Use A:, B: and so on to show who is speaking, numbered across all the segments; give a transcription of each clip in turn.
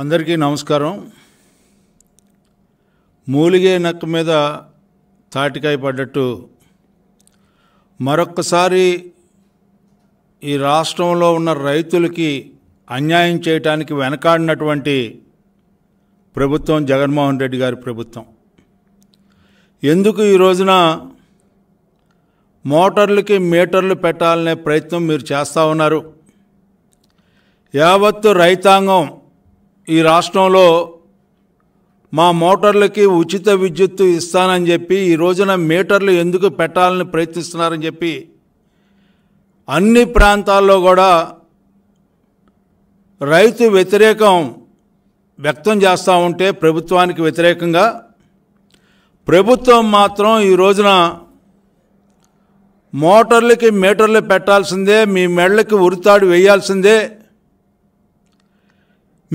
A: అందరికీ నమస్కారం మూలిగే నక్క మీద తాటికాయ పడ్డట్టు మరొక్కసారి ఈ రాష్ట్రంలో ఉన్న రైతులకి అన్యాయం చేయటానికి వెనకాడినటువంటి ప్రభుత్వం జగన్మోహన్ రెడ్డి గారి ప్రభుత్వం ఎందుకు ఈ రోజున మోటార్లకి మీటర్లు పెట్టాలనే ప్రయత్నం మీరు చేస్తూ ఉన్నారు యావత్తు రైతాంగం ఈ రాష్ట్రంలో మా మోటార్లకి ఉచిత విద్యుత్తు ఇస్తానని చెప్పి ఈ రోజున మీటర్లు ఎందుకు పెట్టాలని ప్రయత్నిస్తున్నారని చెప్పి అన్ని ప్రాంతాల్లో కూడా రైతు వ్యతిరేకం వ్యక్తం చేస్తూ ఉంటే ప్రభుత్వానికి వ్యతిరేకంగా ప్రభుత్వం మాత్రం ఈ రోజున మోటార్లకి మీటర్లు పెట్టాల్సిందే మీ మెళ్ళకి ఉరితాడు వేయాల్సిందే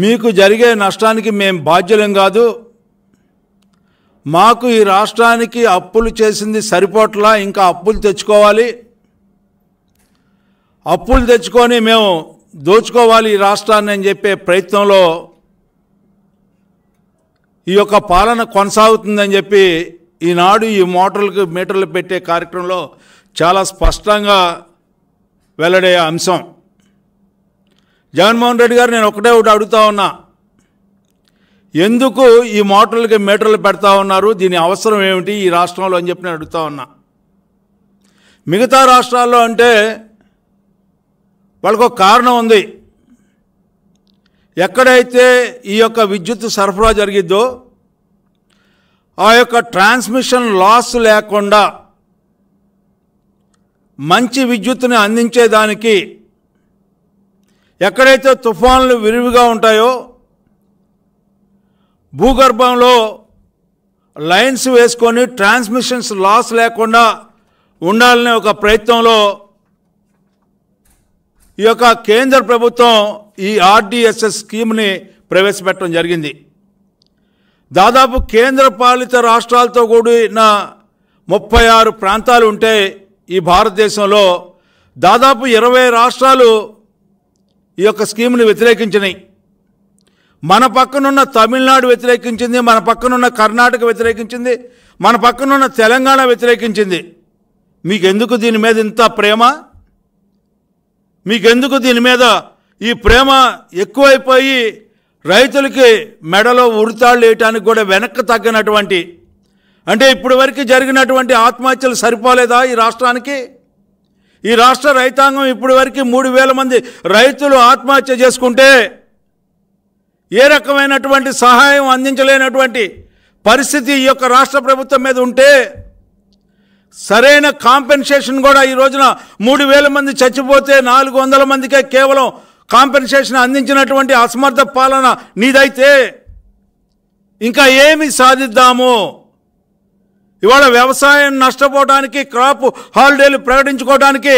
A: మీకు జరిగే నష్టానికి మేము బాధ్యులం కాదు మాకు ఈ రాష్ట్రానికి అప్పులు చేసింది సరిపోట్లా ఇంకా అప్పులు తెచ్చుకోవాలి అప్పులు తెచ్చుకొని మేము దోచుకోవాలి ఈ రాష్ట్రాన్ని అని చెప్పే ప్రయత్నంలో ఈ యొక్క పాలన కొనసాగుతుందని చెప్పి ఈనాడు ఈ మోటార్లకు మీటర్లు పెట్టే కార్యక్రమంలో చాలా స్పష్టంగా వెల్లడే అంశం జగన్మోహన్ రెడ్డి గారు నేను ఒకటే ఒకటి అడుగుతా ఉన్నా ఎందుకు ఈ మోటార్లకి మీటర్లు పెడతా ఉన్నారు దీని అవసరం ఏమిటి ఈ రాష్ట్రంలో అని చెప్పి నేను అడుగుతా ఉన్నా మిగతా రాష్ట్రాల్లో అంటే వాళ్ళకు ఒక కారణం ఉంది ఎక్కడైతే ఈ యొక్క విద్యుత్ సరఫరా జరిగిద్దో ఆ యొక్క ట్రాన్స్మిషన్ లాస్ లేకుండా మంచి విద్యుత్తుని అందించేదానికి ఎక్కడైతే తుఫాన్లు విరివిగా ఉంటాయో భూగర్భంలో లైన్స్ వేసుకొని ట్రాన్స్మిషన్స్ లాస్ లేకుండా ఉండాలనే ఒక ప్రయత్నంలో ఈ యొక్క కేంద్ర ప్రభుత్వం ఈ ఆర్డిఎస్ఎస్ స్కీమ్ని ప్రవేశపెట్టడం జరిగింది దాదాపు కేంద్ర పాలిత రాష్ట్రాలతో కూడిన ముప్పై ఆరు ప్రాంతాలు ఉంటే ఈ భారతదేశంలో దాదాపు ఇరవై రాష్ట్రాలు ఈ యొక్క స్కీమ్ని వ్యతిరేకించినాయి మన పక్కనున్న తమిళనాడు వ్యతిరేకించింది మన పక్కనున్న కర్ణాటక వ్యతిరేకించింది మన పక్కనున్న తెలంగాణ వ్యతిరేకించింది మీకెందుకు దీని మీద ఇంత ప్రేమ మీకెందుకు దీని మీద ఈ ప్రేమ ఎక్కువైపోయి రైతులకి మెడలో ఉడితాళ్ళు వేయటానికి కూడా వెనక్కి తగ్గినటువంటి అంటే ఇప్పటి వరకు జరిగినటువంటి ఆత్మహత్యలు సరిపోలేదా ఈ రాష్ట్రానికి ఈ రాష్ట్ర రైతాంగం ఇప్పటి వరకు మూడు వేల మంది రైతులు ఆత్మహత్య చేసుకుంటే ఏ రకమైనటువంటి సహాయం అందించలేనటువంటి పరిస్థితి ఈ యొక్క రాష్ట్ర ప్రభుత్వం మీద ఉంటే సరైన కాంపెన్సేషన్ కూడా ఈ రోజున మూడు వేల మంది చచ్చిపోతే నాలుగు వందల మందికే కేవలం కాంపెన్సేషన్ అందించినటువంటి అసమర్థ పాలన నీదైతే ఇంకా ఏమి సాధిద్దాము ఇవాళ వ్యవసాయం నష్టపోవడానికి క్రాప్ హాలిడేలు ప్రకటించుకోవడానికి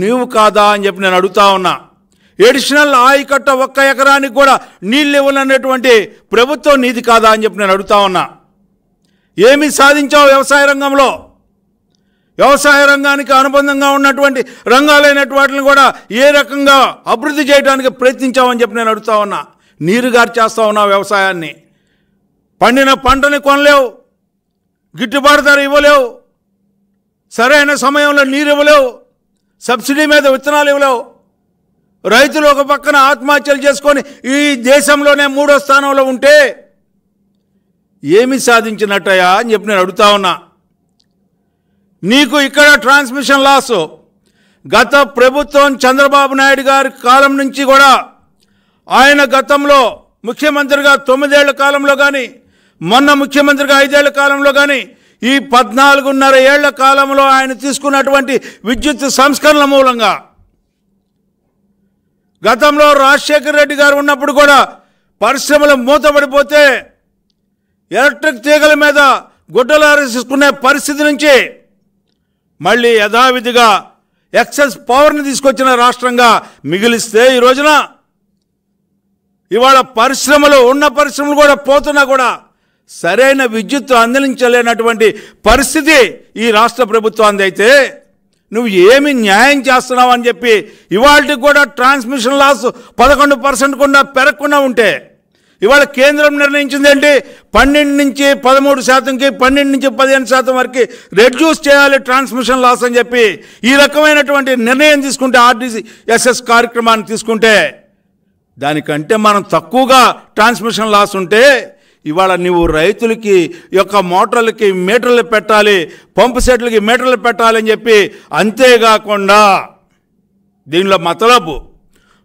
A: నీవు కాదా అని చెప్పి నేను అడుగుతా ఉన్నా ఎడిషనల్ ఆయకట్ట ఒక్క ఎకరానికి కూడా నీళ్ళు ఇవ్వాలనేటువంటి ప్రభుత్వం నీది కాదా అని చెప్పి నేను అడుగుతా ఉన్నా ఏమి సాధించావు వ్యవసాయ రంగంలో వ్యవసాయ రంగానికి అనుబంధంగా ఉన్నటువంటి రంగాలైనటు వాటిని కూడా ఏ రకంగా అభివృద్ధి చేయడానికి ప్రయత్నించామని చెప్పి నేను అడుగుతా ఉన్నా నీరుగారు చేస్తా ఉన్నా వ్యవసాయాన్ని పండిన పంటని కొనలేవు గిట్టుబాటు ధర ఇవ్వలేవు సరైన సమయంలో నీరు ఇవ్వలేవు సబ్సిడీ మీద విత్తనాలు ఇవ్వలేవు రైతులు ఒక పక్కన ఆత్మహత్యలు చేసుకొని ఈ దేశంలోనే మూడో స్థానంలో ఉంటే ఏమి సాధించినట్టయా అని చెప్పి నేను అడుగుతా ఉన్నా నీకు ఇక్కడ ట్రాన్స్మిషన్ లాస్ గత ప్రభుత్వం చంద్రబాబు నాయుడు గారి కాలం నుంచి కూడా ఆయన గతంలో ముఖ్యమంత్రిగా తొమ్మిదేళ్ల కాలంలో కానీ మొన్న ముఖ్యమంత్రిగా ఐదేళ్ల కాలంలో కానీ ఈ పద్నాలుగున్నర ఏళ్ల కాలంలో ఆయన తీసుకున్నటువంటి విద్యుత్ సంస్కరణల మూలంగా గతంలో రాజశేఖర రెడ్డి గారు ఉన్నప్పుడు కూడా పరిశ్రమలు మూతపడిపోతే ఎలక్ట్రిక్ తీగల మీద గుడ్డలు ఆరేసుకునే పరిస్థితి నుంచి మళ్ళీ యథావిధిగా ఎక్సెస్ పవర్ని తీసుకొచ్చిన రాష్ట్రంగా మిగిలిస్తే ఈ రోజున ఇవాళ పరిశ్రమలు ఉన్న పరిశ్రమలు కూడా పోతున్నా కూడా సరైన విద్యుత్ అందించలేనటువంటి పరిస్థితి ఈ రాష్ట్ర ప్రభుత్వాన్ని అయితే నువ్వు ఏమి న్యాయం చేస్తున్నావు అని చెప్పి ఇవాళకి కూడా ట్రాన్స్మిషన్ లాస్ పదకొండు పర్సెంట్ కూడా పెరగకుండా ఉంటే ఇవాళ కేంద్రం నిర్ణయించింది ఏంటి పన్నెండు నుంచి పదమూడు శాతంకి పన్నెండు నుంచి పదిహేను శాతం వరకు రెడ్యూస్ చేయాలి ట్రాన్స్మిషన్ లాస్ అని చెప్పి ఈ రకమైనటువంటి నిర్ణయం తీసుకుంటే ఆర్టీసీ ఎస్ఎస్ కార్యక్రమాన్ని తీసుకుంటే దానికంటే మనం తక్కువగా ట్రాన్స్మిషన్ లాస్ ఉంటే ఇవాళ నువ్వు రైతులకి యొక్క మోటార్లకి మీటర్లు పెట్టాలి పంపు సెట్లకి మీటర్లు పెట్టాలని చెప్పి అంతేకాకుండా దీనిలో మతలబు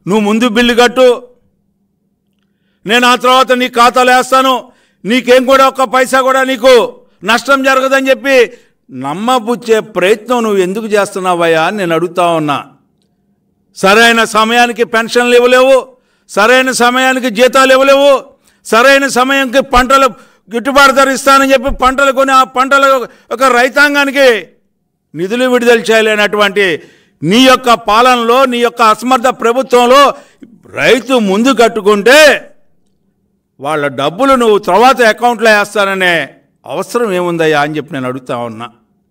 A: నువ్వు ముందు బిల్లు కట్టు నేను ఆ తర్వాత నీ ఖాతాలో వేస్తాను నీకేం కూడా ఒక్క పైసా కూడా నీకు నష్టం జరగదని చెప్పి నమ్మబుచ్చే ప్రయత్నం నువ్వు ఎందుకు చేస్తున్నావయ్యా అని నేను అడుగుతా ఉన్నా సరైన సమయానికి పెన్షన్లు ఇవ్వలేవు సరైన సమయానికి జీతాలు ఇవ్వలేవు సరైన సమయంకి పంటలు గిట్టుబాటు ధర ఇస్తానని చెప్పి పంటలు కొని ఆ పంటల ఒక రైతాంగానికి నిధులు విడుదల చేయలేనటువంటి నీ యొక్క పాలనలో నీ యొక్క అసమర్థ ప్రభుత్వంలో రైతు ముందు కట్టుకుంటే వాళ్ళ డబ్బులు నువ్వు తర్వాత అకౌంట్లో వేస్తాననే అవసరం ఏముందయ్యా అని చెప్పి నేను అడుగుతా ఉన్నా